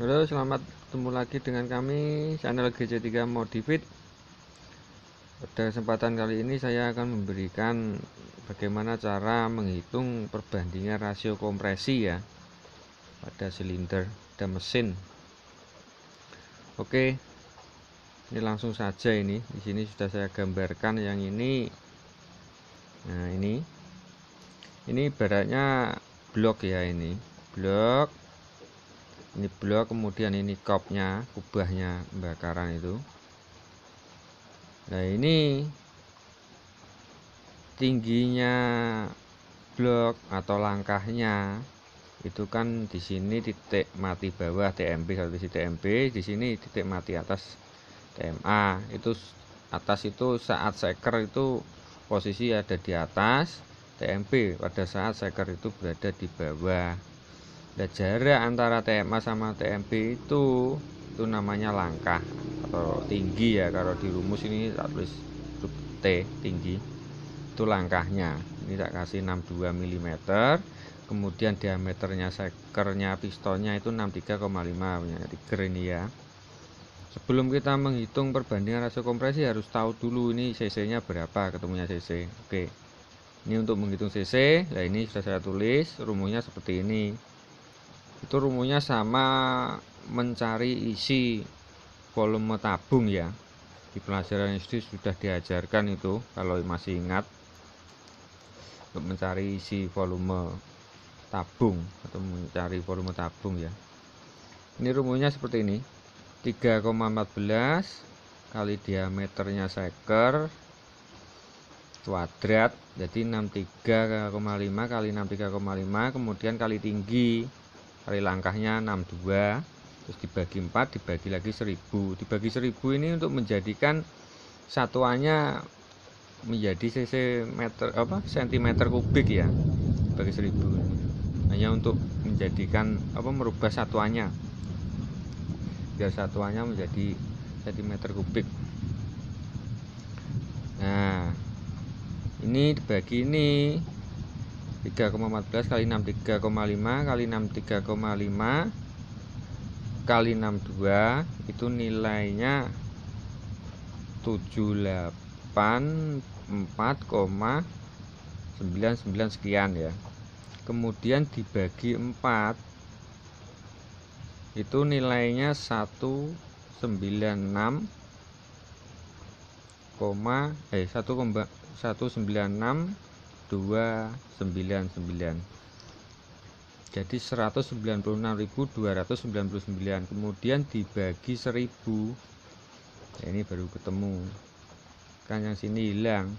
Halo, selamat ketemu lagi dengan kami channel GC3 Modifit. Pada kesempatan kali ini saya akan memberikan bagaimana cara menghitung perbandingan rasio kompresi ya pada silinder dan mesin. Oke. Ini langsung saja ini. Di sini sudah saya gambarkan yang ini. Nah, ini. Ini ibaratnya blok ya ini. Blok ini blok kemudian ini kopnya kubahnya pembakaran itu nah ini tingginya blok atau langkahnya itu kan di sini titik mati bawah TMB kalau di sini TMB di sini titik mati atas TMA itu atas itu saat seker itu posisi ada di atas TMB pada saat seker itu berada di bawah Nah, jarak antara TMA sama TMB itu itu namanya langkah atau tinggi ya kalau di rumus ini tak tulis T tinggi itu langkahnya ini tak kasih 62 mm kemudian diameternya sekernya pistonnya itu 63,5 punya tiger ini ya sebelum kita menghitung perbandingan rasio kompresi harus tahu dulu ini cc nya berapa ketemunya cc oke ini untuk menghitung cc nah ini sudah saya tulis rumusnya seperti ini itu rumusnya sama mencari isi volume tabung ya di pelajaran SD sudah diajarkan itu kalau masih ingat untuk mencari isi volume tabung atau mencari volume tabung ya ini rumusnya seperti ini 3,14 kali diameternya seker kuadrat jadi 63,5 kali 63,5 kemudian kali tinggi kali langkahnya 62 terus dibagi 4 dibagi lagi 1000 dibagi 1000 ini untuk menjadikan satuannya menjadi cc meter apa sentimeter kubik ya bagi 1000 hanya untuk menjadikan apa merubah satuannya biar satuannya menjadi cm kubik nah ini dibagi ini 3,14 kali 6 3,5 kali 6 3,5 kali 62 itu nilainya 78,4,99 sekian ya kemudian dibagi 4 itu nilainya 196 koma eh 1,196 299 jadi 196.299 kemudian dibagi 1000 ya, ini baru ketemu kan yang sini hilang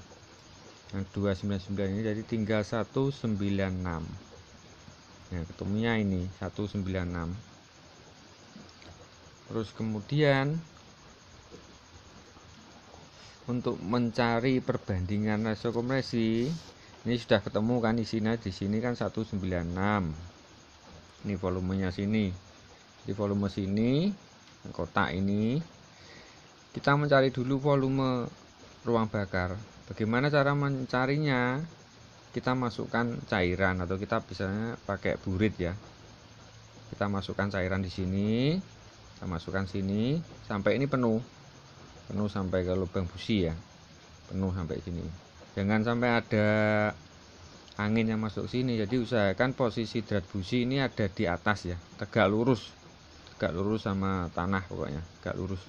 yang 299 ini jadi tinggal 196 nah ya, ketemunya ini 196 terus kemudian untuk mencari perbandingan rasio kompresi ini sudah ketemu kan di sini, di sini kan 196 ini volumenya sini di volume sini kotak ini kita mencari dulu volume ruang bakar bagaimana cara mencarinya kita masukkan cairan atau kita bisa pakai burit ya kita masukkan cairan di sini kita masukkan sini sampai ini penuh penuh sampai ke lubang busi ya penuh sampai sini jangan sampai ada angin yang masuk sini jadi usahakan posisi drat busi ini ada di atas ya tegak lurus tegak lurus sama tanah pokoknya tegak lurus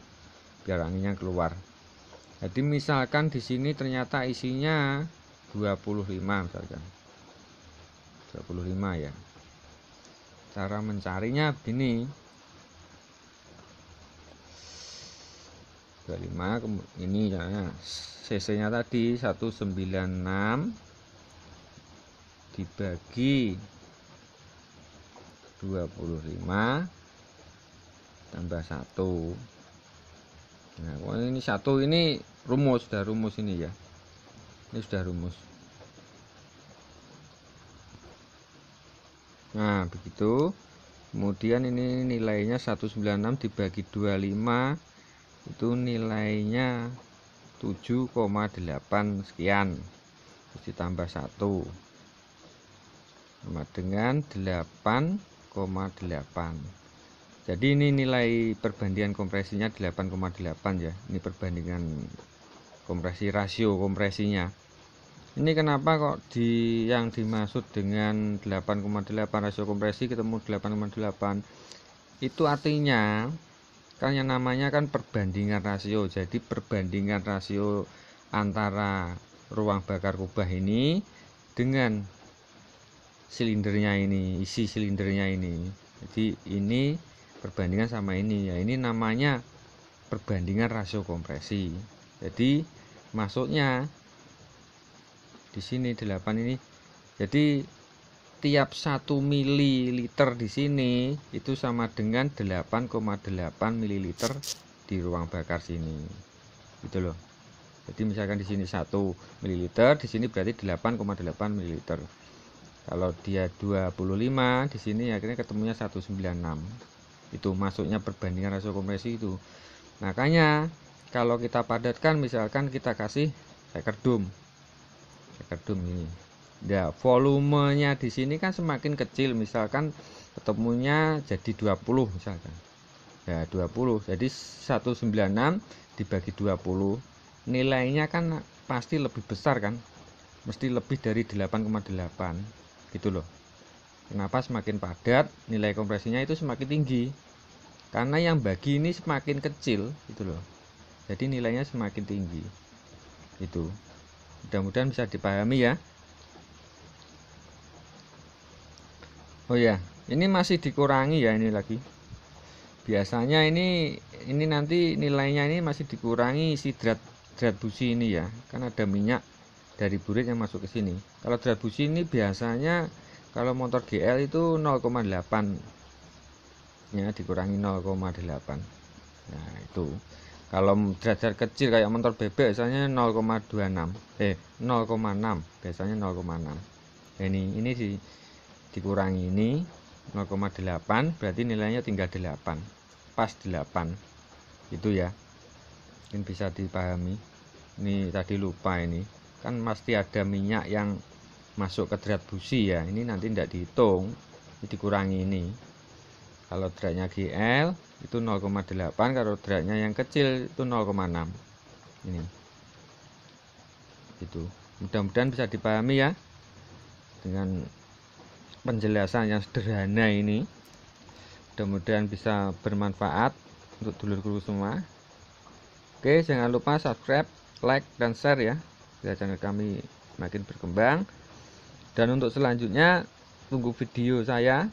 biar anginnya keluar jadi misalkan di sini ternyata isinya 25 misalkan 25 ya cara mencarinya begini 25 ini ya cc nya tadi 196 dibagi 25 tambah 1 nah ini satu ini rumus sudah rumus ini ya ini sudah rumus nah begitu kemudian ini nilainya 196 dibagi 25 itu nilainya 7,8 sekian terus ditambah 1 sama dengan 8,8 jadi ini nilai perbandingan kompresinya 8,8 ya ini perbandingan kompresi rasio kompresinya ini kenapa kok di yang dimaksud dengan 8,8 rasio kompresi ketemu 8,8 itu artinya kan yang namanya kan perbandingan rasio jadi perbandingan rasio antara ruang bakar kubah ini dengan silindernya ini isi silindernya ini jadi ini perbandingan sama ini ya ini namanya perbandingan rasio kompresi jadi masuknya di sini 8 ini jadi setiap 1 mililiter di sini itu sama dengan 8,8 ml di ruang bakar sini gitu loh jadi misalkan di sini 1 mililiter di sini berarti 8,8 ml. kalau dia 25 di sini akhirnya ketemunya 196 itu masuknya perbandingan rasio kompresi itu makanya kalau kita padatkan misalkan kita kasih sekerdum sekerdum ini ya volumenya di sini kan semakin kecil misalkan ketemunya jadi 20 misalkan ya 20 jadi 196 dibagi 20 nilainya kan pasti lebih besar kan mesti lebih dari 8,8 gitu loh kenapa semakin padat nilai kompresinya itu semakin tinggi karena yang bagi ini semakin kecil gitu loh jadi nilainya semakin tinggi itu mudah-mudahan bisa dipahami ya oh ya ini masih dikurangi ya ini lagi biasanya ini ini nanti nilainya ini masih dikurangi si drat drat busi ini ya kan ada minyak dari burit yang masuk ke sini kalau drat busi ini biasanya kalau motor GL itu 0,8 ya dikurangi 0,8 nah itu kalau drat-drat kecil kayak motor bebek biasanya 0,26 eh 0,6 biasanya 0,6 ini ini sih dikurangi ini 0,8 berarti nilainya tinggal 8 pas 8 itu ya ini bisa dipahami ini tadi lupa ini kan pasti ada minyak yang masuk ke drat busi ya ini nanti tidak dihitung ini dikurangi ini kalau dratnya GL itu 0,8 kalau dratnya yang kecil itu 0,6 ini itu mudah-mudahan bisa dipahami ya dengan penjelasan yang sederhana ini mudah-mudahan bisa bermanfaat untuk dulur-dulur semua oke jangan lupa subscribe like dan share ya biar channel kami makin berkembang dan untuk selanjutnya tunggu video saya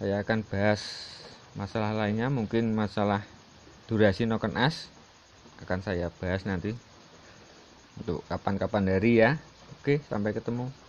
saya akan bahas masalah lainnya mungkin masalah durasi noken as akan saya bahas nanti untuk kapan-kapan hari ya oke sampai ketemu